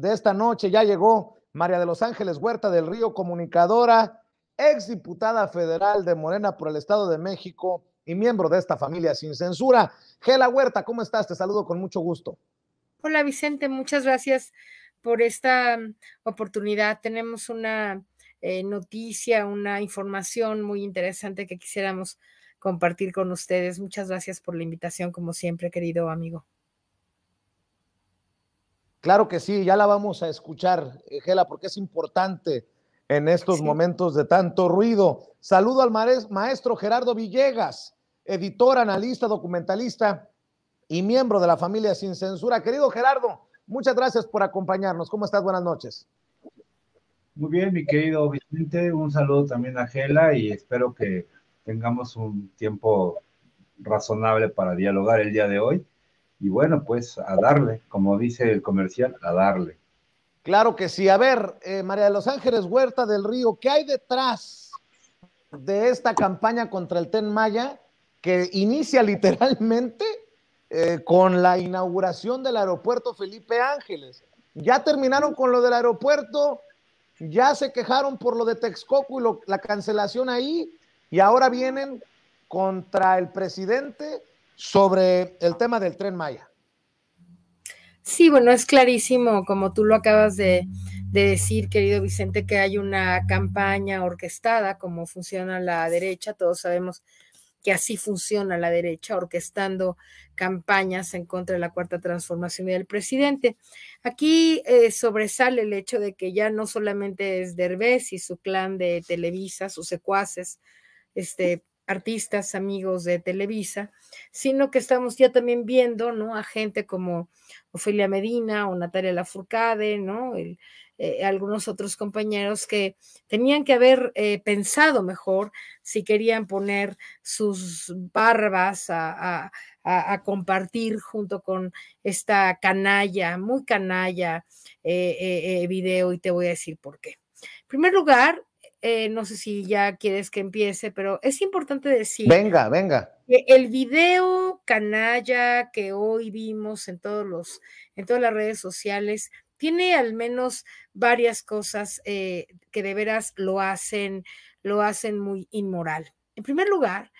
de esta noche ya llegó María de los Ángeles Huerta del Río, comunicadora, ex diputada federal de Morena por el Estado de México y miembro de esta familia sin censura. Gela Huerta, ¿cómo estás? Te saludo con mucho gusto. Hola Vicente, muchas gracias por esta mm, oportunidad. Tenemos una eh, noticia, una información muy interesante que quisiéramos compartir con ustedes. Muchas gracias por la invitación, como siempre, querido amigo. Claro que sí, ya la vamos a escuchar, eh, Gela, porque es importante en estos momentos de tanto ruido. Saludo al maestro Gerardo Villegas, editor, analista, documentalista y miembro de la familia Sin Censura. Querido Gerardo, muchas gracias por acompañarnos. ¿Cómo estás? Buenas noches. Muy bien, mi querido Vicente, un saludo también a Gela y espero que tengamos un tiempo razonable para dialogar el día de hoy y bueno, pues a darle, como dice el comercial, a darle. Claro que sí. A ver, eh, María de los Ángeles Huerta del Río, ¿qué hay detrás de esta campaña contra el Ten Maya que inicia literalmente eh, con la inauguración del aeropuerto Felipe Ángeles? Ya terminaron con lo del aeropuerto, ya se quejaron por lo de Texcoco y la cancelación ahí, y ahora vienen contra el presidente sobre el tema del tren Maya. Sí, bueno, es clarísimo, como tú lo acabas de, decir, querido Vicente, que hay una campaña orquestada, como funciona la derecha, todos sabemos que así funciona la derecha, orquestando campañas en contra de la cuarta transformación y del presidente. Aquí eh, sobresale el hecho de que ya no solamente es Derbez y su clan de Televisa, sus secuaces, este, artistas, amigos de Televisa, sino que estamos ya también viendo, ¿no? A gente como Ofelia Medina o Natalia Lafourcade, ¿no? Eh, algunos otros compañeros que tenían que haber eh, pensado mejor si querían poner sus barbas a, compartir junto con esta canalla, muy canalla, eh, video y te voy a decir por qué. En primer lugar, eh, no sé si ya quieres que empiece, pero es importante decir. Venga, venga. Que el video canalla que hoy vimos en todos los, en todas las redes sociales, tiene al menos varias cosas eh, que de veras lo hacen, lo hacen muy inmoral. En primer lugar,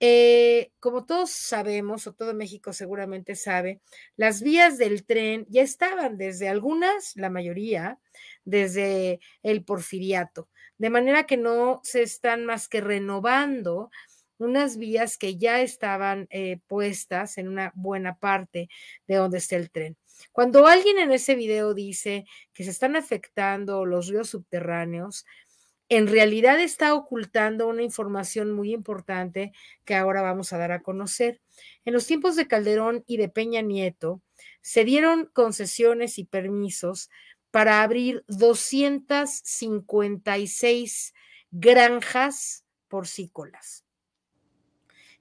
eh, como todos sabemos, o todo México seguramente sabe, las vías del tren ya estaban desde algunas, la mayoría, desde el porfiriato, de manera que no se están más que renovando unas vías que ya estaban eh, puestas en una buena parte de donde está el tren. Cuando alguien en ese video dice que se están afectando los ríos subterráneos, en realidad está ocultando una información muy importante que ahora vamos a dar a conocer. En los tiempos de Calderón y de Peña Nieto, se dieron concesiones y permisos para abrir 256 granjas porcícolas.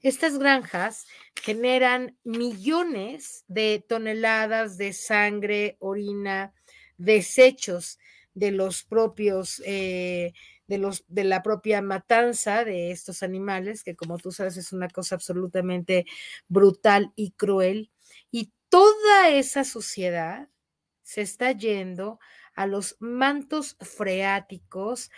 Estas granjas generan millones de toneladas de sangre, orina, desechos de los propios eh, de, los, de la propia matanza de estos animales, que como tú sabes es una cosa absolutamente brutal y cruel. Y toda esa sociedad se está yendo a los mantos freáticos,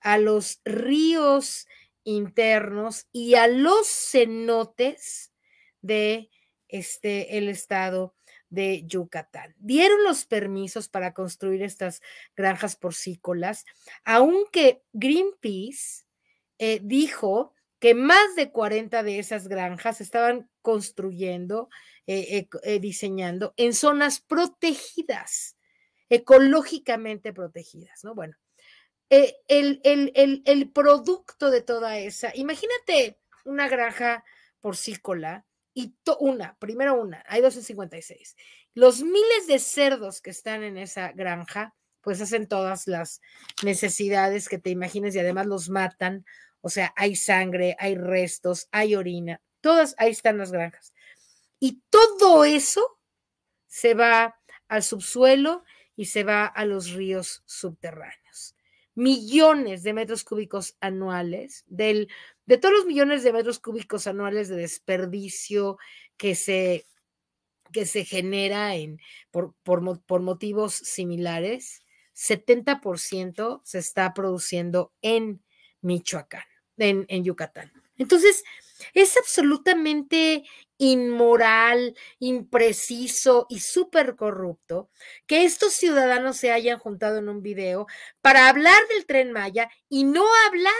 a los ríos internos y a los cenotes de este el estado de Yucatán. Dieron los permisos para construir estas granjas porcícolas, aunque Greenpeace eh, dijo que más de 40 de esas granjas estaban construyendo, eh, eh, diseñando en zonas protegidas, ecológicamente protegidas, ¿no? Bueno, el, el, el, el, producto de toda esa, imagínate una granja porcícola y una, primero una, hay 256. Los miles de cerdos que están en esa granja, pues hacen todas las necesidades que te imagines y además los matan. O sea, hay sangre, hay restos, hay orina, todas ahí están las granjas. Y todo eso se va al subsuelo y se va a los ríos subterráneos. Millones de metros cúbicos anuales del de todos los millones de metros cúbicos anuales de desperdicio que se, que se genera en, por, por, por motivos similares, 70% se está produciendo en Michoacán, en, en Yucatán. Entonces, es absolutamente inmoral, impreciso y súper corrupto que estos ciudadanos se hayan juntado en un video para hablar del tren Maya y no hablar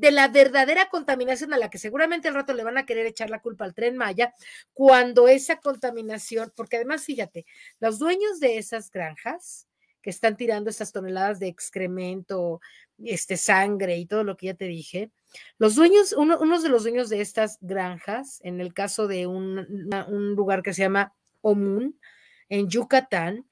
de la verdadera contaminación a la que seguramente al rato le van a querer echar la culpa al tren Maya, cuando esa contaminación, porque además fíjate, los dueños de esas granjas que están tirando esas toneladas de excremento, este sangre y todo lo que ya te dije, los dueños, uno, unos de los dueños de estas granjas, en el caso de un, un lugar que se llama Omún en Yucatán,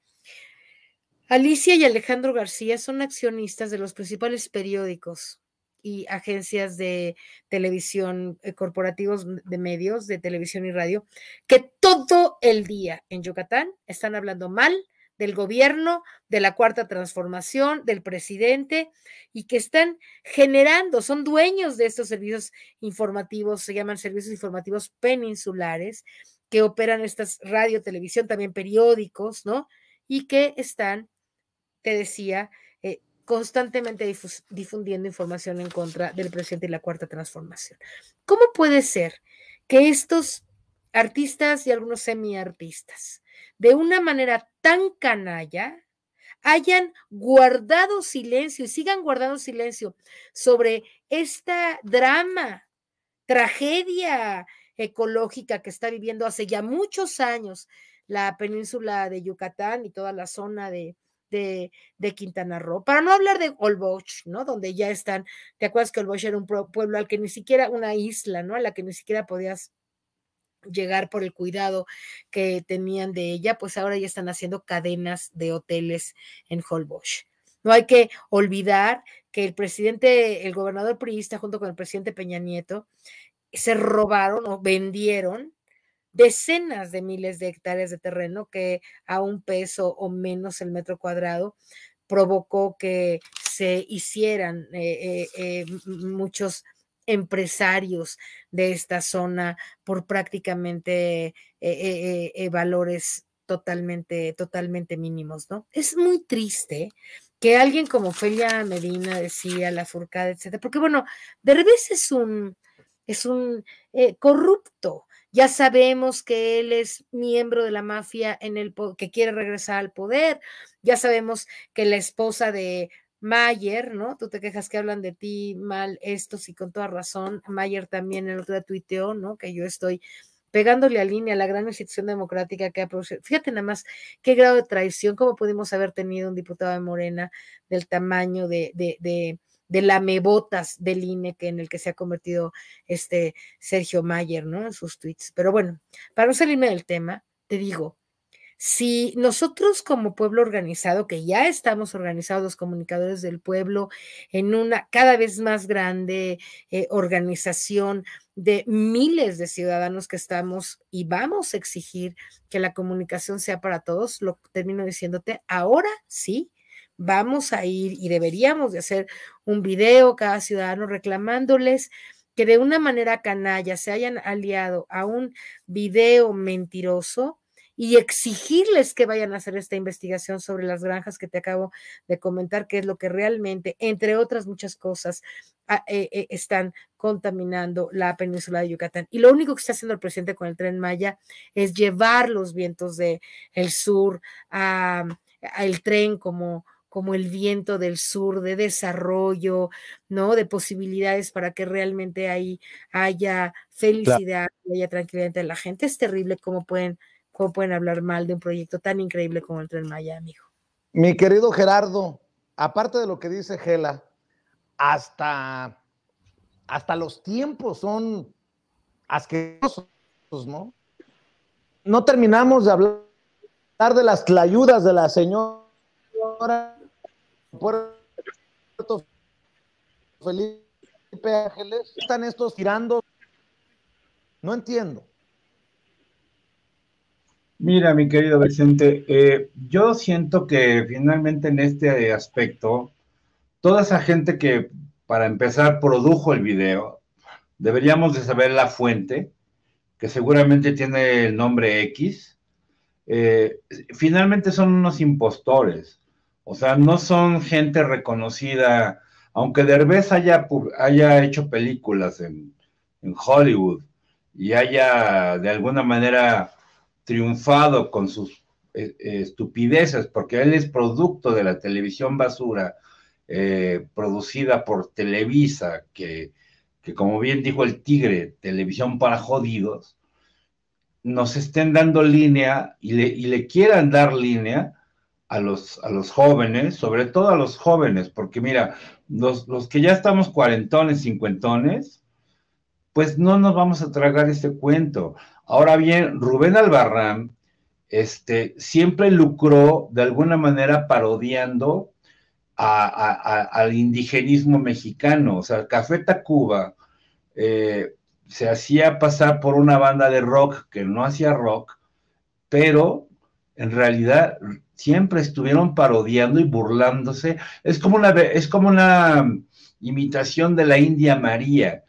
Alicia y Alejandro García son accionistas de los principales periódicos y agencias de televisión, eh, corporativos de medios de televisión y radio, que todo el día en Yucatán están hablando mal del gobierno, de la cuarta transformación, del presidente, y que están generando, son dueños de estos servicios informativos, se llaman servicios informativos peninsulares, que operan estas radio, televisión, también periódicos, ¿no? Y que están, te decía, constantemente difundiendo información en contra del presidente y la cuarta transformación. ¿Cómo puede ser que estos artistas y algunos semiartistas, de una manera tan canalla, hayan guardado silencio y sigan guardando silencio sobre esta drama, tragedia ecológica que está viviendo hace ya muchos años la península de Yucatán y toda la zona de, de, Quintana Roo, para no hablar de Holbox, ¿no? Donde ya están, ¿te acuerdas que Holbox era un pueblo al que ni siquiera, una isla, ¿no? A la que ni siquiera podías llegar por el cuidado que tenían de ella, pues ahora ya están haciendo cadenas de hoteles en Holbosch. No hay que olvidar que el presidente, el gobernador priista junto con el presidente Peña Nieto, se robaron o vendieron decenas de miles de hectáreas de terreno que a un peso o menos el metro cuadrado provocó que se hicieran eh, eh, eh, muchos empresarios de esta zona por prácticamente valores totalmente, totalmente mínimos, ¿no? Es muy triste que alguien como Felia Medina decía, La Furcada, etcétera, porque bueno, revés es un, es un corrupto, ya sabemos que él es miembro de la mafia en el que quiere regresar al poder. Ya sabemos que la esposa de Mayer, ¿no? Tú te quejas que hablan de ti mal estos y con toda razón. Mayer también el otro día tuiteó, ¿no? Que yo estoy pegándole a línea a la gran institución democrática que ha producido. Fíjate nada más qué grado de traición, cómo pudimos haber tenido un diputado de Morena del tamaño de, de, de de lamebotas del INE que en el que se ha convertido este Sergio Mayer, ¿no? En sus tweets. Pero bueno, para no salirme del tema, te digo, si nosotros como pueblo organizado, que ya estamos organizados, los comunicadores del pueblo, en una cada vez más grande eh, organización de miles de ciudadanos que estamos y vamos a exigir que la comunicación sea para todos, lo termino diciéndote, ahora sí, vamos a ir y deberíamos de hacer un video cada ciudadano reclamándoles que de una manera canalla se hayan aliado a un video mentiroso y exigirles que vayan a hacer esta investigación sobre las granjas que te acabo de comentar, que es lo que realmente, entre otras muchas cosas, eh, eh, están contaminando la península de Yucatán. Y lo único que está haciendo el presidente con el tren Maya es llevar los vientos del sur a el tren como como el viento del sur, de desarrollo, ¿no? De posibilidades para que realmente ahí haya felicidad, haya tranquilidad entre la gente. Es terrible cómo pueden, cómo pueden hablar mal de un proyecto tan increíble como el Tren Maya, amigo. Mi querido Gerardo, aparte de lo que dice Gela, hasta, hasta los tiempos son asquerosos, ¿no? No terminamos de hablar de las ayudas de la señora Felipe Ángeles, están estos tirando. No entiendo. Mira, mi querido Vicente, eh, yo siento que finalmente en este aspecto, toda esa gente que, para empezar, produjo el video, deberíamos de saber la fuente, que seguramente tiene el nombre X. Eh, finalmente son unos impostores. O sea, no son gente reconocida, aunque Derbez haya, haya hecho películas en, Hollywood y haya de alguna manera triunfado con sus eh, estupideces, porque él es producto de la televisión basura eh, producida por Televisa, que, como bien dijo el tigre, televisión para jodidos, nos estén dando línea y le, y le quieran dar línea a los, a los jóvenes, sobre todo a los jóvenes, porque mira, los, que ya estamos cuarentones, cincuentones, pues no nos vamos a tragar este cuento. Ahora bien, Rubén Albarrán este, siempre lucró de alguna manera parodiando al indigenismo mexicano. O sea, Café Tacuba eh, se hacía pasar por una banda de rock que no hacía rock, pero en realidad siempre estuvieron parodiando y burlándose. Es como una, es como mm, imitación de la India María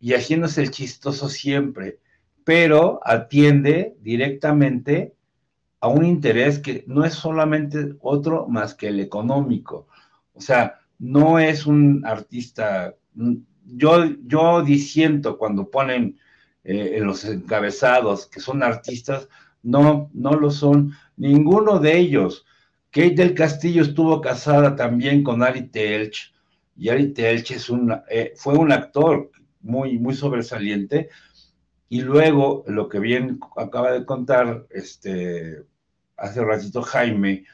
y haciéndose el chistoso siempre, pero atiende directamente a un interés que no es solamente otro más que el económico. O sea, no es un artista. Mm, yo, yo disiento cuando ponen eh, en los encabezados que son artistas no, no lo son. Ninguno de ellos. Kate del Castillo estuvo casada también con Ari Telch. Y Ari Telch eh, fue un actor muy, muy sobresaliente. Y luego, lo que bien acaba de contar este, hace ratito Jaime,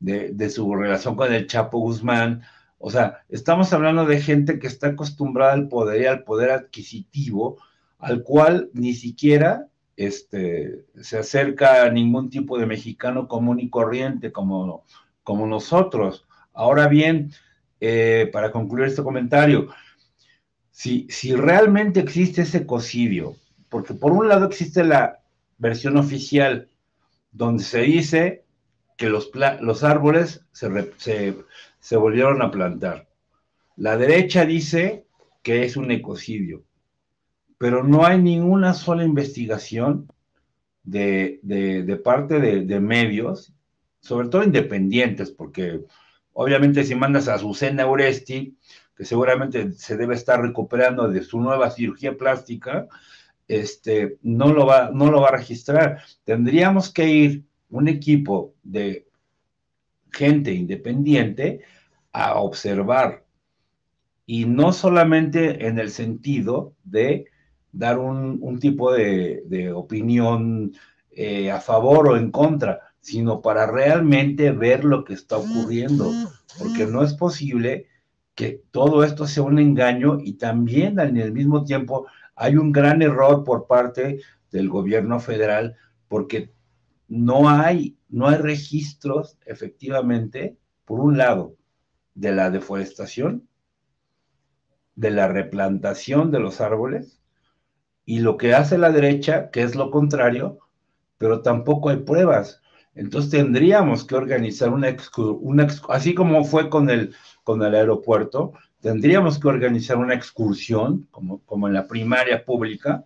de, de su relación con el Chapo Guzmán, o sea, estamos hablando de gente que está acostumbrada al poder y al poder adquisitivo, al cual ni siquiera este, se acerca a ningún tipo de mexicano común y corriente como, como nosotros. Ahora bien, eh, para concluir este comentario, si, si realmente existe ese ecocidio, porque por un lado existe la versión oficial donde se dice que los, árboles se, se volvieron a plantar. La derecha dice que es un ecocidio pero no hay ninguna sola investigación de, parte de, medios, sobre todo independientes, porque obviamente si mandas a Susana Oresti, que seguramente se debe estar recuperando de su nueva cirugía plástica, este, no, lo va, no lo va a registrar. Tendríamos que ir un equipo de gente independiente a observar, y no solamente en el sentido de dar un, tipo de, opinión eh, a favor o en contra, sino para realmente ver lo que está ocurriendo, porque no es posible que todo esto sea un engaño y también en el mismo tiempo hay un gran error por parte del gobierno federal porque no hay, no hay registros efectivamente, por un lado, de la deforestación, de la replantación de los árboles y lo que hace la derecha, que es lo contrario, pero tampoco hay pruebas. Entonces tendríamos que organizar una, excursión, así como fue con el, con el aeropuerto, tendríamos que organizar una excursión, como, como en la primaria pública,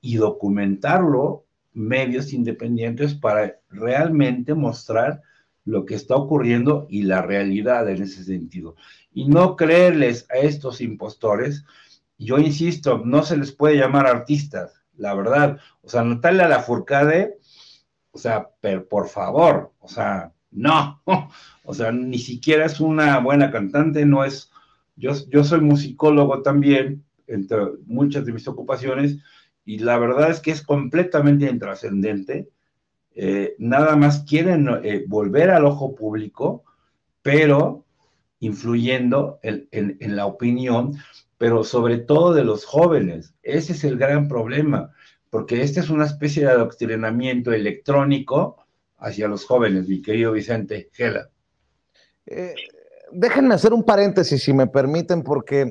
y documentarlo medios independientes para realmente mostrar lo que está ocurriendo y la realidad en ese sentido. Y no creerles a estos impostores yo insisto, no se les puede llamar artistas, la verdad. O sea, Natalia Lafourcade, o sea, pero por favor, o sea, no, o sea, ni siquiera es una buena cantante, no es, yo, yo soy musicólogo también, entre muchas de mis ocupaciones, y la verdad es que es completamente intrascendente, eh, nada más quieren eh, volver al ojo público, pero influyendo en la opinión pero sobre todo de los jóvenes. Ese es el gran problema, porque esta es una especie de adoctrinamiento electrónico hacia los jóvenes, mi querido Vicente Gela. Eh, déjenme hacer un paréntesis, si me permiten, porque